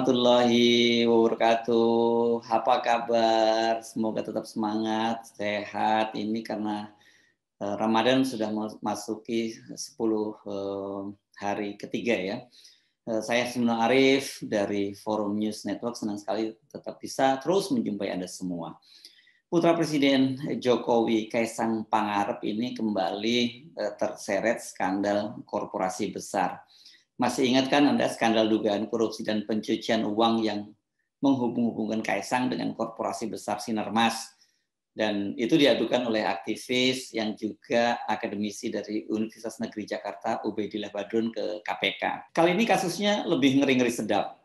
warahmatullahi wabarakatuh. Apa kabar? Semoga tetap semangat, sehat. Ini karena e, Ramadan sudah masuki 10 e, hari ketiga ya. E, saya Sunan Arif dari Forum News Network. Senang sekali tetap bisa terus menjumpai Anda semua. Putra Presiden Jokowi Kaisang Pangarep ini kembali terseret skandal korporasi besar masih ingat kan Anda skandal dugaan korupsi dan pencucian uang yang menghubung-hubungkan Kaisang dengan korporasi besar Sinarmas dan itu diadukan oleh aktivis yang juga akademisi dari Universitas Negeri Jakarta Ubedillah Badrun ke KPK. Kali ini kasusnya lebih ngeri-ngeri sedap.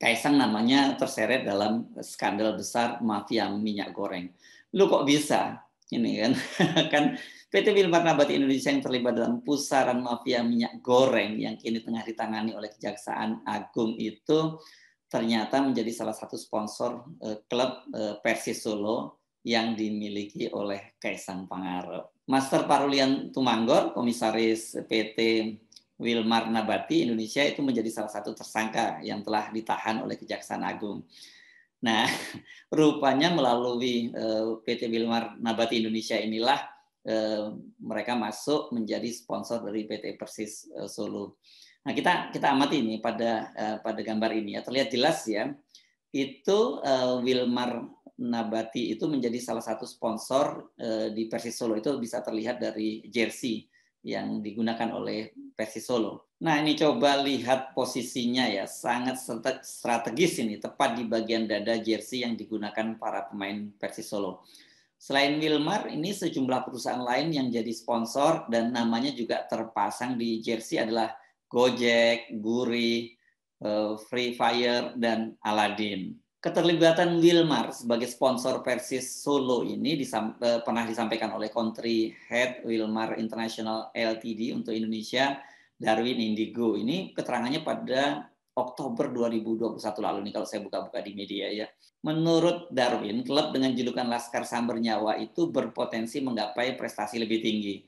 Kaisang namanya terseret dalam skandal besar mafia minyak goreng. Lu kok bisa? ini kan kan PT Wilmar Nabati Indonesia yang terlibat dalam pusaran mafia minyak goreng yang kini tengah ditangani oleh Kejaksaan Agung itu ternyata menjadi salah satu sponsor eh, klub eh, Persis Solo yang dimiliki oleh Kaisang Pangarep. Master Parulian Tumanggor, komisaris PT Wilmar Nabati Indonesia itu menjadi salah satu tersangka yang telah ditahan oleh Kejaksaan Agung. Nah, rupanya melalui eh, PT Wilmar Nabati Indonesia inilah eh, mereka masuk menjadi sponsor dari PT Persis eh, Solo. Nah, kita kita amati ini pada pada gambar ini ya terlihat jelas ya itu Wilmar Nabati itu menjadi salah satu sponsor di Persis Solo itu bisa terlihat dari jersey yang digunakan oleh Persis Solo. Nah ini coba lihat posisinya ya, sangat strategis ini, tepat di bagian dada jersey yang digunakan para pemain Persis Solo. Selain Wilmar, ini sejumlah perusahaan lain yang jadi sponsor dan namanya juga terpasang di jersey adalah Gojek, Guri, eh, Free Fire, dan Aladin. Keterlibatan Wilmar sebagai sponsor Persis Solo ini disam, eh, pernah disampaikan oleh Country Head Wilmar International LTD untuk Indonesia Darwin Indigo ini keterangannya pada Oktober 2021 lalu nih kalau saya buka-buka di media ya. Menurut Darwin, klub dengan julukan Laskar Samber Nyawa itu berpotensi menggapai prestasi lebih tinggi.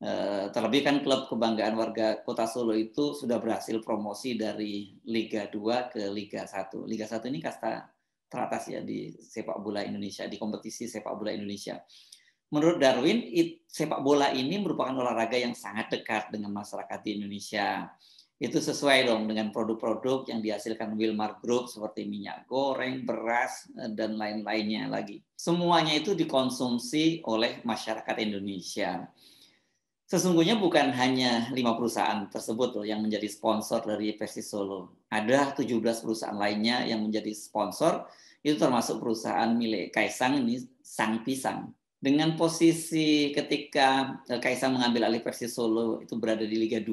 Eh, terlebih kan klub kebanggaan warga Kota Solo itu sudah berhasil promosi dari Liga 2 ke Liga 1. Liga 1 ini kasta teratas ya di sepak bola Indonesia, di kompetisi sepak bola Indonesia menurut Darwin sepak bola ini merupakan olahraga yang sangat dekat dengan masyarakat di Indonesia. Itu sesuai dong dengan produk-produk yang dihasilkan Wilmar Group seperti minyak goreng, beras, eh, dan lain-lainnya lagi. Semuanya itu dikonsumsi oleh masyarakat Indonesia. Sesungguhnya bukan hanya lima perusahaan tersebut loh yang menjadi sponsor dari Persis Solo. Ada 17 perusahaan lainnya yang menjadi sponsor, itu termasuk perusahaan milik Kaisang ini Sang Pisang dengan posisi ketika eh, Kaisang mengambil alih Persis Solo itu berada di Liga 2,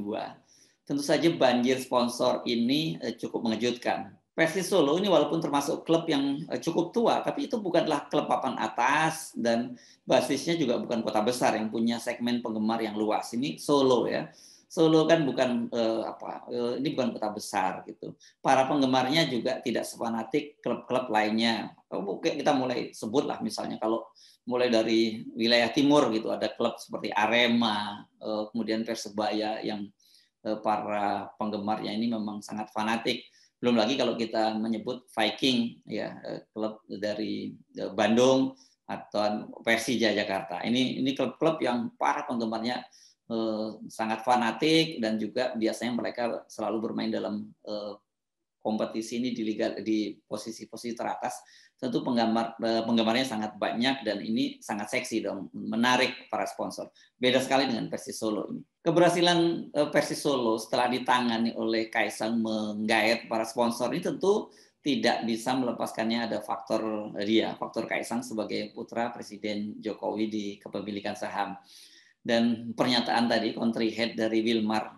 tentu saja banjir sponsor ini eh, cukup mengejutkan. Persis Solo ini walaupun termasuk klub yang eh, cukup tua, tapi itu bukanlah klub papan atas dan basisnya juga bukan kota besar yang punya segmen penggemar yang luas. Ini Solo ya. Solo kan bukan eh, apa eh, ini bukan kota besar gitu. Para penggemarnya juga tidak sefanatik klub-klub lainnya. Oke, kita mulai sebutlah misalnya kalau mulai dari wilayah timur gitu ada klub seperti Arema eh, kemudian Persebaya yang eh, para penggemarnya ini memang sangat fanatik belum lagi kalau kita menyebut Viking ya eh, klub dari Bandung atau Persija Jakarta ini ini klub-klub yang para penggemarnya sangat fanatik dan juga biasanya mereka selalu bermain dalam kompetisi ini di liga di posisi-posisi teratas tentu penggambar eh, penggemarnya sangat banyak dan ini sangat seksi dong menarik para sponsor beda sekali dengan Persis Solo ini keberhasilan eh, Persis Solo setelah ditangani oleh Kaisang menggait para sponsor ini tentu tidak bisa melepaskannya ada faktor eh, dia faktor Kaisang sebagai putra Presiden Jokowi di kepemilikan saham dan pernyataan tadi country head dari Wilmar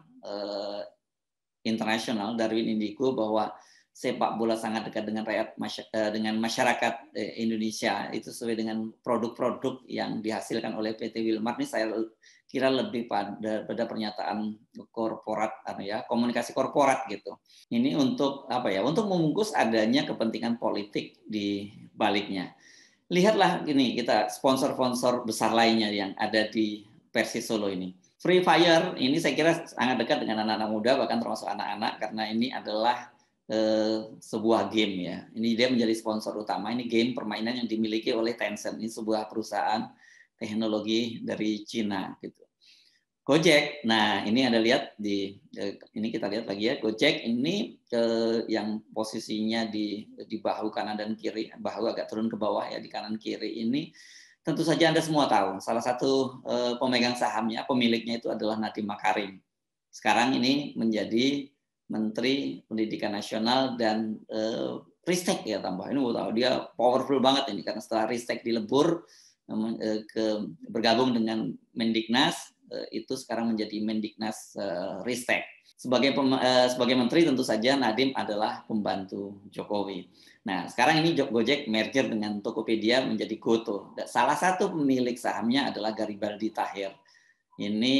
internasional Darwin Indigo bahwa sepak bola sangat dekat dengan rakyat eh, dengan masyarakat eh, Indonesia itu sesuai dengan produk-produk yang dihasilkan oleh PT Wilmar ini saya kira lebih pada pada pernyataan korporat anu ya komunikasi korporat gitu ini untuk apa ya untuk membungkus adanya kepentingan politik di baliknya lihatlah ini kita sponsor-sponsor besar lainnya yang ada di Persis Solo ini Free Fire ini saya kira sangat dekat dengan anak-anak muda bahkan termasuk anak-anak karena ini adalah eh, sebuah game ya. Ini dia menjadi sponsor utama. Ini game permainan yang dimiliki oleh Tencent. Ini sebuah perusahaan teknologi dari Cina gitu. Gojek. Nah, ini ada lihat di eh, ini kita lihat lagi ya. Gojek ini eh, yang posisinya di di bahu kanan dan kiri, bahu agak turun ke bawah ya di kanan kiri ini tentu saja Anda semua tahu, salah satu uh, pemegang sahamnya, pemiliknya itu adalah Nadiem Makarim. Sekarang ini menjadi Menteri Pendidikan Nasional dan uh, Ristek ya tambah. Ini gue tahu dia powerful banget ini karena setelah Ristek dilebur uh, ke bergabung dengan Mendiknas uh, itu sekarang menjadi Mendiknas uh, Ristek sebagai uh, sebagai menteri tentu saja Nadiem adalah pembantu Jokowi. Nah, sekarang ini Gojek merger dengan Tokopedia menjadi Goto. Salah satu pemilik sahamnya adalah Garibaldi Tahir. Ini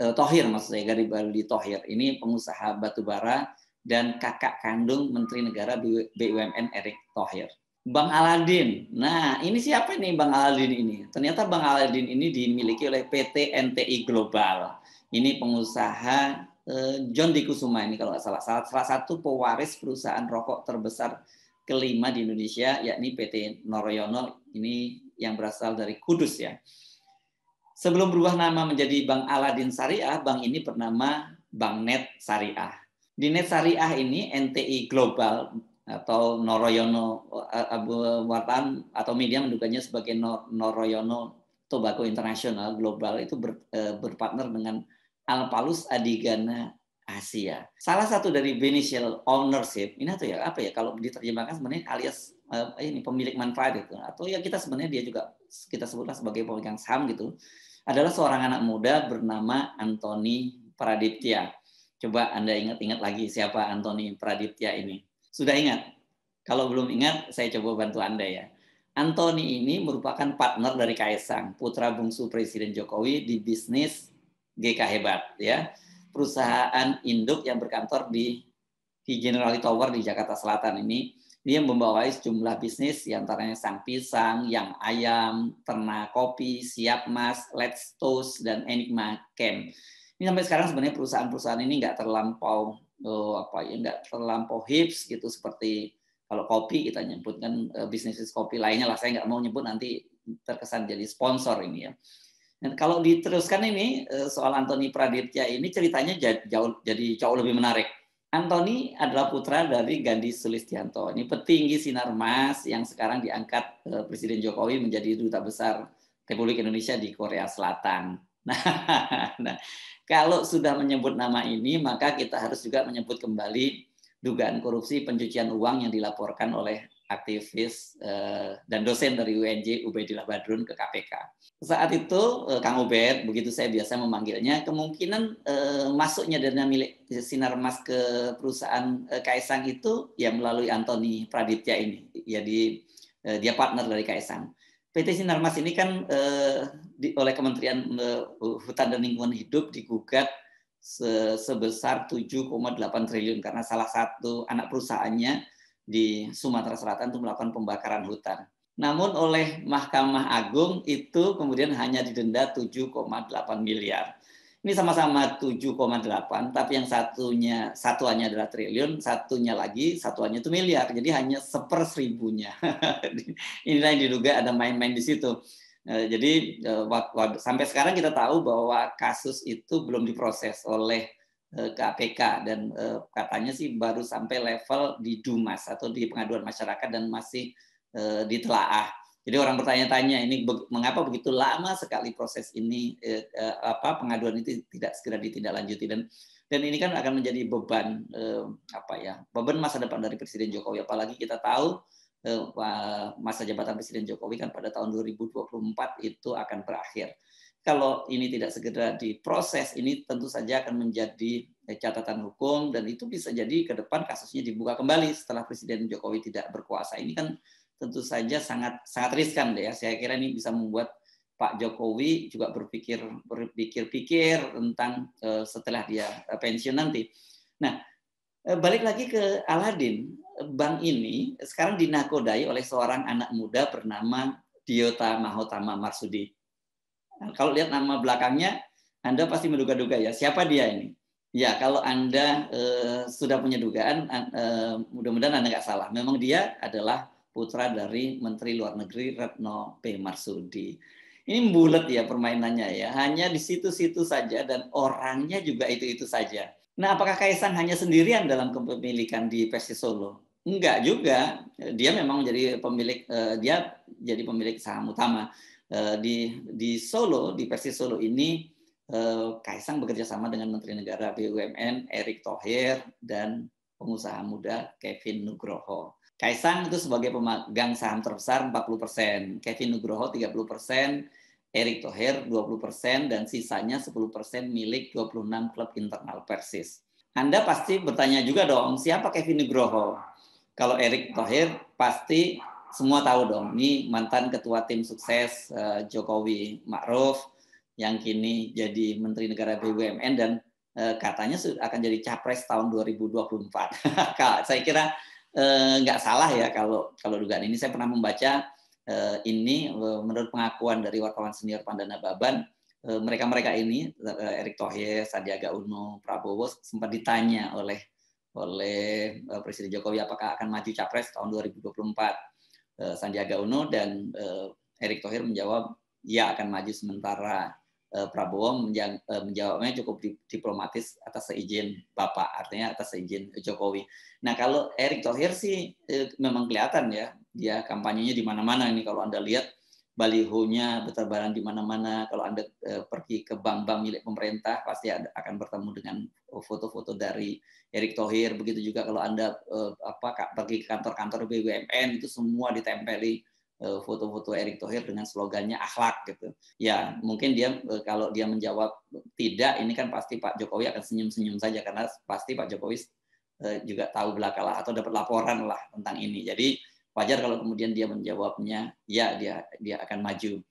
uh, Tohir maksud saya Garibaldi Tohir. Ini pengusaha batubara dan kakak kandung Menteri Negara BUMN Erick Thohir. Bang Aladin. Nah, ini siapa nih Bang Aladin ini? Ternyata Bang Aladin ini dimiliki oleh PT NTI Global. Ini pengusaha Eh, John Dikusuma ini kalau nggak salah salah satu pewaris perusahaan rokok terbesar kelima di Indonesia yakni PT Noroyono ini yang berasal dari Kudus ya. Sebelum berubah nama menjadi Bank Aladin Syariah, bank ini bernama Bank Net Syariah. Di Net Syariah ini NTI Global atau Noroyono eh, Abu wartawan atau media menduganya sebagai Noroyono Tobacco International Global itu eh, berpartner dengan Alpalus adigana Asia. Salah satu dari beneficial ownership ini atau ya apa ya kalau diterjemahkan sebenarnya alias eh, ini pemilik manfaat itu atau ya kita sebenarnya dia juga kita sebutlah sebagai pemegang saham gitu adalah seorang anak muda bernama Anthony Praditya. Coba Anda ingat-ingat lagi siapa Anthony Praditya ini. Sudah ingat? Kalau belum ingat, saya coba bantu Anda ya. Anthony ini merupakan partner dari Kaisang, putra bungsu Presiden Jokowi di bisnis GK Hebat ya. Perusahaan induk yang berkantor di di Generali Tower di Jakarta Selatan ini dia membawai sejumlah bisnis diantaranya sang pisang, yang ayam, ternak kopi, siap mas, let's toast, dan enigma camp. Ini sampai sekarang sebenarnya perusahaan-perusahaan ini nggak terlampau oh, apa ya nggak terlampau hips gitu seperti kalau kopi kita nyebutkan eh, bisnis kopi lainnya lah saya nggak mau nyebut nanti terkesan jadi sponsor ini ya dan kalau diteruskan ini eh, soal Antoni Praditya ini ceritanya jauh, jadi jauh lebih menarik. Antoni adalah putra dari Gandhi Sulistianto. Ini petinggi sinar mas yang sekarang diangkat eh, Presiden Jokowi menjadi duta besar Republik Indonesia di Korea Selatan. Nah, nah, kalau sudah menyebut nama ini, maka kita harus juga menyebut kembali dugaan korupsi pencucian uang yang dilaporkan oleh aktivis eh, dan dosen dari UNJ Ubaidillah Badrun ke KPK. Saat itu eh, Kang Ubed, begitu saya biasa memanggilnya, kemungkinan eh, masuknya dana milik Sinarmas ke perusahaan Kaisang itu yang melalui Antoni Praditya ini. Jadi ya, dia partner dari Kaisang. PT Sinar Sinarmas ini kan oleh Kementerian Hutan dan Lingkungan Hidup digugat sebesar 7,8 triliun karena salah satu anak perusahaannya di Sumatera Selatan untuk melakukan pembakaran hutan. Namun oleh Mahkamah Agung itu kemudian hanya didenda 7,8 miliar. Ini sama-sama 7,8, tapi yang satunya satuannya adalah triliun, satunya lagi satuannya itu miliar. Jadi hanya seper seribunya. Inilah yang diduga ada main-main di situ. Eh, jadi eh, sampai sekarang kita tahu bahwa kasus itu belum diproses oleh Eh, KPK dan eh, katanya sih baru sampai level di Dumas atau di pengaduan masyarakat dan masih eh, ditelaah. Jadi orang bertanya-tanya ini mengapa begitu lama sekali proses ini apa pengaduan itu tidak segera ditindaklanjuti dan dan ini kan akan menjadi beban apa ya beban masa depan dari Presiden Jokowi apalagi kita tahu masa jabatan Presiden Jokowi kan pada tahun 2024 itu akan berakhir. Kalau ini tidak segera diproses, ini tentu saja akan menjadi eh, catatan hukum dan itu bisa jadi ke depan kasusnya dibuka kembali setelah Presiden Jokowi tidak berkuasa. Ini kan tentu saja sangat sangat riskan ya. Saya kira ini bisa membuat Pak Jokowi juga berpikir berpikir-pikir tentang eh, setelah dia eh, pensiun nanti. Nah, balik lagi ke Aladin, bank ini sekarang dinakodai oleh seorang anak muda bernama Diota Mahotama Marsudi. Nah, kalau lihat nama belakangnya, Anda pasti menduga-duga ya, siapa dia ini? Ya, kalau Anda eh, sudah punya dugaan, eh, mudah-mudahan Anda nggak salah. Memang dia adalah putra dari Menteri Luar Negeri Retno P. Marsudi. Ini bulat ya permainannya ya, hanya di situ-situ saja dan orangnya juga itu-itu saja. Nah, apakah Kaisang hanya sendirian dalam kepemilikan di Persis Solo? Enggak juga. Dia memang jadi pemilik eh, dia jadi pemilik saham utama. Eh, di di Solo di Persis Solo ini eh, Kaisang bekerja sama dengan Menteri Negara BUMN Erick Thohir dan pengusaha muda Kevin Nugroho. Kaisang itu sebagai pemegang saham terbesar 40%, persen, Kevin Nugroho 30%, persen, Erick Thohir 20% persen dan sisanya 10% persen milik 26 klub internal Persis. Anda pasti bertanya juga dong, siapa Kevin Nugroho? Kalau Erick Thohir pasti semua tahu dong, ini mantan ketua tim sukses uh, Jokowi Ma'ruf yang kini jadi Menteri Negara BUMN dan eh, katanya akan jadi capres tahun 2024. saya kira eh, nggak salah ya kalau kalau dugaan ini saya pernah membaca ini menurut pengakuan dari wartawan senior Pandana Baban mereka-mereka ini Erick Thohir, Sandiaga Uno, Prabowo sempat ditanya oleh oleh Presiden Jokowi apakah akan maju capres tahun 2024. Eh, Sandiaga Uno dan eh, Erick Thohir menjawab ya akan maju sementara eh, Prabowo menjawabnya cukup diplomatis atas seizin Bapak, artinya atas seizin Jokowi. Nah kalau Erick Thohir sih memang kelihatan ya, dia kampanyenya di mana-mana ini kalau anda lihat balihonya bertebaran di mana-mana. Kalau Anda eh, pergi ke bank-bank milik pemerintah, pasti akan bertemu dengan oh, foto-foto dari Erick Thohir. Begitu juga kalau Anda eh, apa pergi ke kantor-kantor BUMN, itu semua ditempeli eh, foto-foto Erick Thohir dengan slogannya akhlak gitu. Ya, mungkin dia kalau dia menjawab tidak, ini kan pasti Pak Jokowi akan senyum-senyum saja karena pasti Pak Jokowi juga tahu belakalah atau dapat laporan lah tentang ini. Jadi Wajar kalau kemudian dia menjawabnya, ya dia dia akan maju.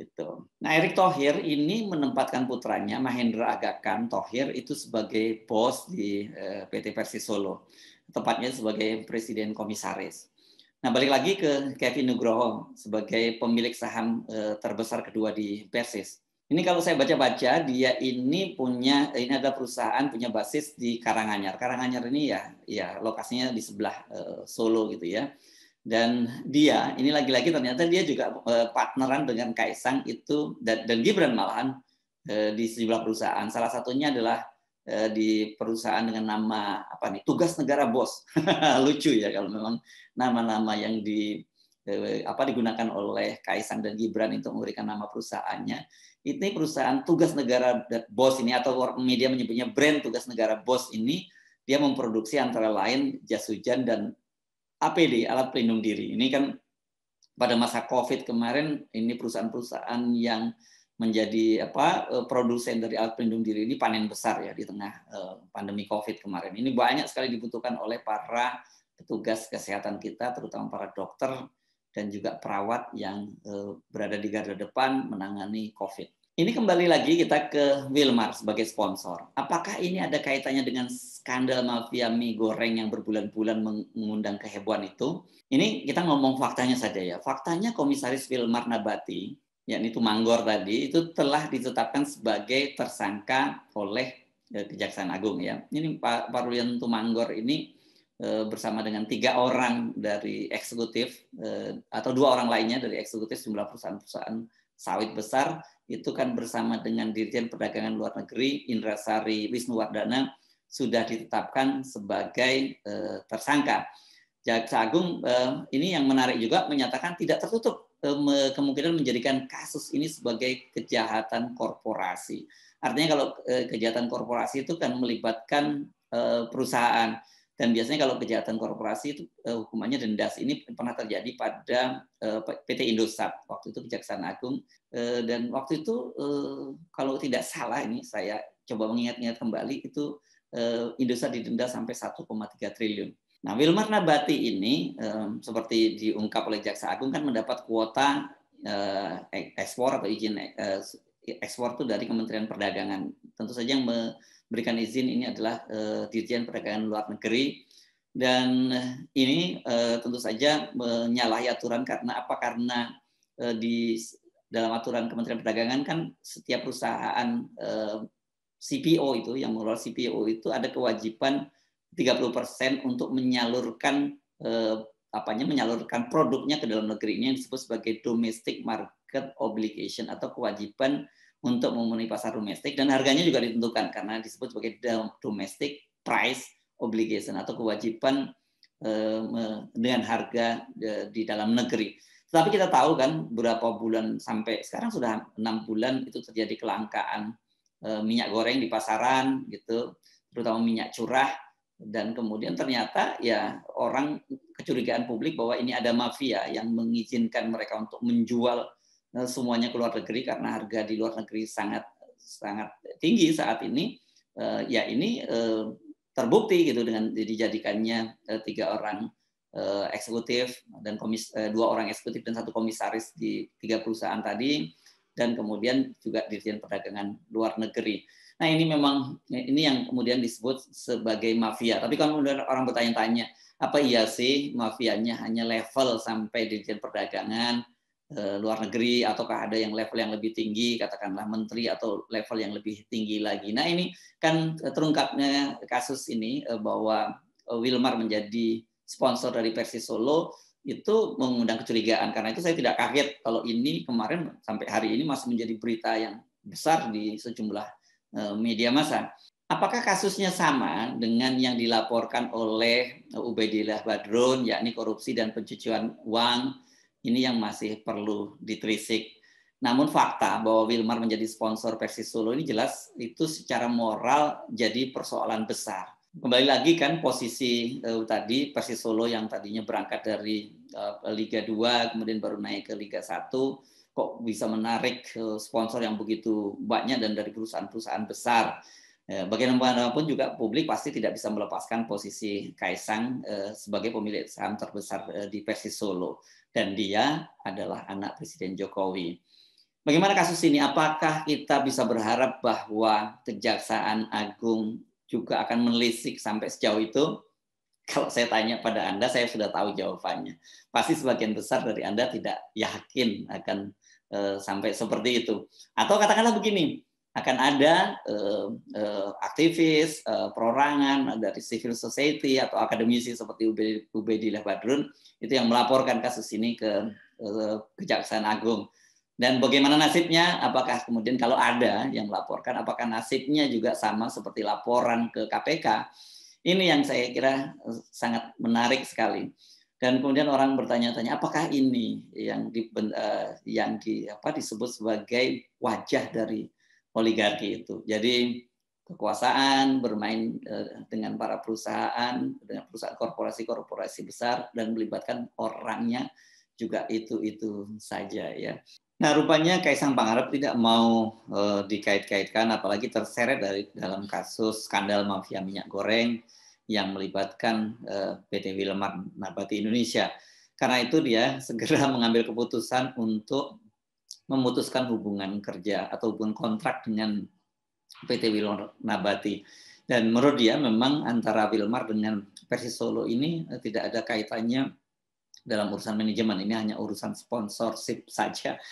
itu. Nah Erick Thohir ini menempatkan putranya Mahendra Agakan Thohir itu sebagai bos di eh, PT Persis Solo, tepatnya sebagai presiden komisaris. Nah balik lagi ke Kevin Nugroho sebagai pemilik saham eh, terbesar kedua di Persis. Ini kalau saya baca-baca dia ini punya ini ada perusahaan punya basis di Karanganyar. Karanganyar ini ya ya lokasinya di sebelah uh, Solo gitu ya dan dia ini lagi-lagi ternyata dia juga eh, partneran dengan Kaisang itu dan, dan Gibran malahan eh, di sejumlah perusahaan salah satunya adalah eh, di perusahaan dengan nama apa nih tugas negara bos lucu ya kalau memang nama-nama yang di apa digunakan oleh Kaisang dan Gibran itu memberikan nama perusahaannya ini perusahaan tugas negara bos ini atau media menyebutnya brand tugas negara bos ini dia memproduksi antara lain jas hujan dan APD, alat pelindung diri. Ini kan pada masa COVID kemarin ini perusahaan-perusahaan yang menjadi apa eh, produsen dari alat pelindung diri ini panen besar ya di tengah eh, pandemi COVID kemarin. Ini banyak sekali dibutuhkan oleh para petugas kesehatan kita, terutama para dokter dan juga perawat yang eh, berada di garda depan menangani COVID. Ini kembali lagi kita ke Wilmar sebagai sponsor. Apakah ini ada kaitannya dengan skandal mafia mie goreng yang berbulan-bulan mengundang kehebohan itu? Ini kita ngomong faktanya saja ya. Faktanya Komisaris Wilmar Nabati, yakni itu Manggor tadi, itu telah ditetapkan sebagai tersangka oleh eh, Kejaksaan Agung ya. Ini Pak Parulian Tumanggor ini Eh, bersama dengan tiga orang dari eksekutif eh, atau dua orang lainnya dari eksekutif sejumlah perusahaan-perusahaan sawit besar itu kan bersama dengan Dirjen Perdagangan Luar Negeri Indra Sari Wisnuwardana sudah ditetapkan sebagai eh, tersangka. Jaksa Agung ini yang menarik juga menyatakan tidak tertutup kemungkinan menjadikan kasus ini sebagai kejahatan korporasi. Artinya kalau kejahatan korporasi itu kan melibatkan perusahaan dan biasanya kalau kejahatan korporasi itu uh, hukumannya denda. Ini pernah terjadi pada uh, eh, PT Indosat waktu itu Kejaksaan Agung uh, dan waktu itu uh, kalau tidak salah ini saya coba mengingat-ingat kembali itu uh, Indosat didenda sampai 1,3 triliun. Nah, Wilmar Nabati ini um, seperti diungkap oleh Jaksa Agung kan mendapat kuota uh, ekspor atau izin uh, ekspor itu dari Kementerian Perdagangan. Tentu saja yang me, berikan izin ini adalah uh, Dirjen Perdagangan Luar Negeri dan eh, ini uh, tentu saja menyalahi aturan karena apa karena uh, di dalam aturan Kementerian Perdagangan kan setiap perusahaan uh, CPO itu yang mengelola CPO itu ada kewajiban 30% untuk menyalurkan uh, apanya menyalurkan produknya ke dalam negeri ini yang disebut sebagai domestic market obligation atau kewajiban untuk memenuhi pasar domestik dan harganya juga ditentukan karena disebut sebagai domestic price obligation atau kewajiban eh, dengan harga eh, di dalam negeri. Tetapi kita tahu kan berapa bulan sampai sekarang sudah enam bulan itu terjadi kelangkaan eh, minyak goreng di pasaran gitu, terutama minyak curah dan kemudian ternyata ya orang kecurigaan publik bahwa ini ada mafia yang mengizinkan mereka untuk menjual Eh, semuanya ke luar negeri karena harga di luar negeri sangat sangat tinggi saat ini eh, ya ini eh, terbukti gitu dengan dijadikannya tiga orang eksekutif dan komis dua orang eksekutif dan satu komisaris di tiga perusahaan tadi dan kemudian juga dirjen perdagangan luar negeri. Nah ini memang ini yang kemudian disebut sebagai mafia. Tapi kalau kemudian orang bertanya-tanya apa iya sih mafianya hanya level sampai dirjen perdagangan Eh, luar negeri ataukah ada yang level yang lebih tinggi katakanlah menteri atau level yang lebih tinggi lagi. Nah ini kan terungkapnya kasus ini eh, bahwa eh, Wilmar menjadi sponsor dari Persis Solo itu mengundang kecurigaan karena itu saya tidak kaget kalau ini kemarin sampai hari ini masih menjadi berita yang besar di sejumlah media massa. Apakah kasusnya sama dengan yang dilaporkan oleh Ubedillah Badrun yakni korupsi dan pencucian uang ini yang masih perlu ditrisik. Namun fakta bahwa Wilmar menjadi sponsor Persis Solo ini jelas itu secara moral jadi persoalan besar. Kembali lagi kan posisi uh, tadi Persis Solo yang tadinya berangkat dari uh, Liga 2 kemudian baru naik ke Liga 1 kok bisa menarik eh, sponsor yang begitu banyak dan dari perusahaan-perusahaan besar Eh, Bagaimanapun juga publik pasti tidak bisa melepaskan posisi Kaisang eh, sebagai pemilik saham terbesar eh, di Persis Solo dan dia adalah anak Presiden Jokowi. Bagaimana kasus ini? Apakah kita bisa berharap bahwa Kejaksaan Agung juga akan melisik sampai sejauh itu? Kalau saya tanya pada Anda, saya sudah tahu jawabannya. Pasti sebagian besar dari Anda tidak yakin akan sampai seperti itu. Atau katakanlah begini, akan ada uh, uh, aktivis, uh, perorangan dari civil society atau akademisi seperti Ubedillah Badrun itu yang melaporkan kasus ini ke uh, Kejaksaan Agung. Dan bagaimana nasibnya? Apakah kemudian kalau ada yang melaporkan, apakah nasibnya juga sama seperti laporan ke KPK? Ini yang saya kira sangat menarik sekali. Dan kemudian orang bertanya-tanya, apakah ini yang di, uh, yang di, apa, disebut sebagai wajah dari oligarki itu. Jadi kekuasaan bermain eh, dengan para perusahaan, dengan perusahaan korporasi-korporasi besar dan melibatkan orangnya juga itu-itu saja ya. Nah, rupanya Kaisang Pangarep tidak mau e, dikait-kaitkan apalagi terseret dari dalam kasus skandal mafia minyak goreng yang melibatkan e, eh, PT Wilmar Nabati Indonesia. Karena itu dia segera mengambil keputusan untuk memutuskan hubungan kerja atau hubungan kontrak dengan PT Wilmar Nabati. Dan menurut dia memang antara Wilmar dengan Persis Solo ini eh, tidak ada kaitannya dalam urusan manajemen ini hanya urusan sponsorship saja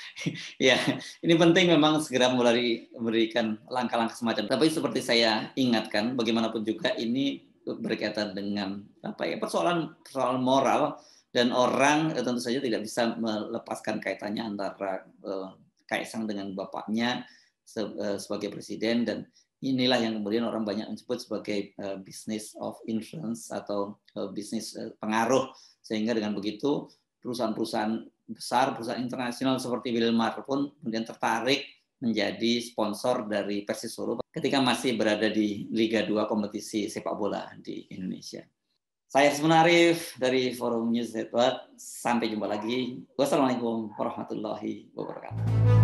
ya ini penting memang segera mulai memberikan langkah-langkah semacam tapi seperti saya ingatkan bagaimanapun juga ini berkaitan dengan apa ya persoalan persoalan moral dan orang eh, tentu saja tidak bisa melepaskan kaitannya antara eh, Kaisang dengan bapaknya eh, sebagai presiden dan inilah yang kemudian orang banyak menyebut sebagai eh, business of influence atau bisnis pengaruh sehingga dengan begitu perusahaan-perusahaan besar perusahaan internasional seperti Wilmar pun kemudian tertarik menjadi sponsor dari Persis Solo ketika masih berada di Liga 2 kompetisi sepak bola di Indonesia. Saya Arif dari Forum News Network. Sampai jumpa lagi. Wassalamualaikum warahmatullahi wabarakatuh.